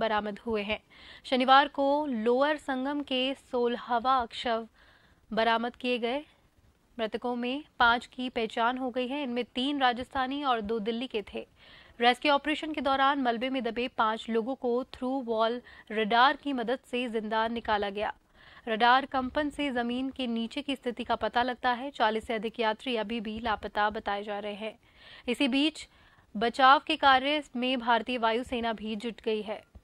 बरामद हुए हैं शनिवार को लोअर संगम के सोलहवा शव बरामद किए गए मृतकों में पांच की पहचान हो गई है इनमें तीन राजस्थानी और दो दिल्ली के थे रेस्क्यू ऑपरेशन के दौरान मलबे में दबे पांच लोगों को थ्रू वॉल रडार की मदद से जिंदा निकाला गया रडार कंपन से जमीन के नीचे की स्थिति का पता लगता है चालीस से अधिक यात्री अभी भी लापता बताए जा रहे हैं इसी बीच बचाव के कार्य में भारतीय वायुसेना भी जुट गई है